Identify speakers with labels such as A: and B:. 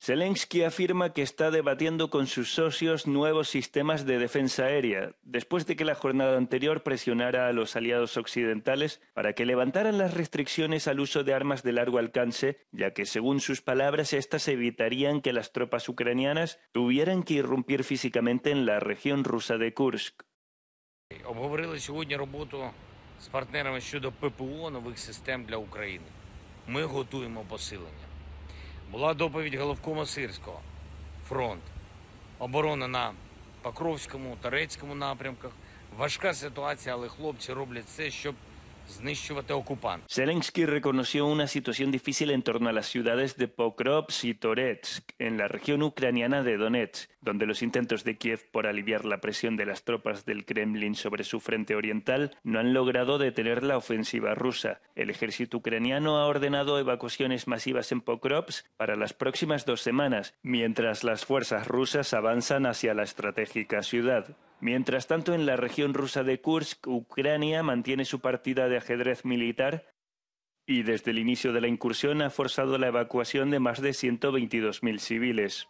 A: Zelensky afirma que está debatiendo con sus socios nuevos sistemas de defensa aérea, después de que la jornada anterior presionara a los aliados occidentales para que levantaran las restricciones al uso de armas de largo alcance, ya que según sus palabras estas evitarían que las tropas ucranianas tuvieran que irrumpir físicamente en la región rusa de Kursk.
B: Була доповідь головкома Сирського. Фронт. Оборона на Покровському, Тарецькому напрямках. Важка ситуація, але хлопці роблять все, щоб
A: Zelensky reconoció una situación difícil en torno a las ciudades de Pokrovsk y Toretsk, en la región ucraniana de Donetsk, donde los intentos de Kiev por aliviar la presión de las tropas del Kremlin sobre su frente oriental no han logrado detener la ofensiva rusa. El ejército ucraniano ha ordenado evacuaciones masivas en Pokrovsk para las próximas dos semanas, mientras las fuerzas rusas avanzan hacia la estratégica ciudad. Mientras tanto, en la región rusa de Kursk, Ucrania mantiene su partida de ajedrez militar y desde el inicio de la incursión ha forzado la evacuación de más de 122.000 civiles.